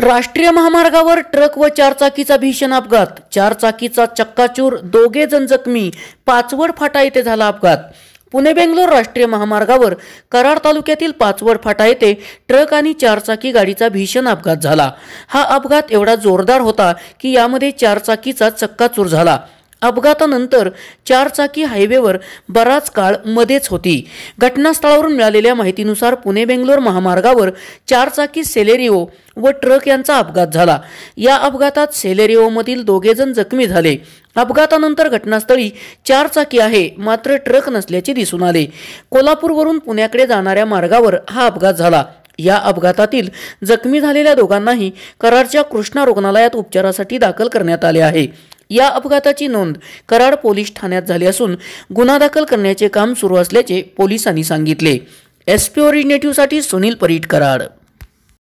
राष्ट्रीय महामार्गावर ट्रक व चारचाकीचा भीषण अपघात चारचाकीचा चक्काचूर दोघे जण जखमी पाचवड फाटा येथे झाला अपघात पुणे बेंगलोर राष्ट्रीय महामार्गावर कराड तालुक्यातील पाचवड फाटा येथे ट्रक आणि चारचाकी गाडीचा भीषण अपघात झाला हा अपघात एवढा जोरदार होता की यामध्ये चारचाकीचा चक्काचूर झाला अपघातानंतर चारचाकी हायवेवर बराच काळ मध्येच होती घटनास्थळावरून मिळालेल्या माहितीनुसार पुणे बेंगलोर महामार्गावर चारचाकी सेलेरिओ व ट्रक यांचा अपघात झाला या अपघातात सेलेरिओमधील दोघेजण जखमी झाले अपघातानंतर घटनास्थळी चार चाकी आहे मात्र ट्रक नसल्याचे दिसून आले कोल्हापूरवरून पुण्याकडे जाणाऱ्या मार्गावर हा अपघात झाला या अपघातातील जखमी झालेल्या दोघांनाही कराडच्या कृष्णा रुग्णालयात उपचारासाठी दाखल करण्यात आले आहे या अपघाताची नोंद कराड पोलीस ठाण्यात झाली असून गुन्हा दाखल करण्याचे काम सुरू असल्याचे पोलिसांनी सांगितले एस पी ओरिजिनेटिव्हसाठी सुनील परीट कराड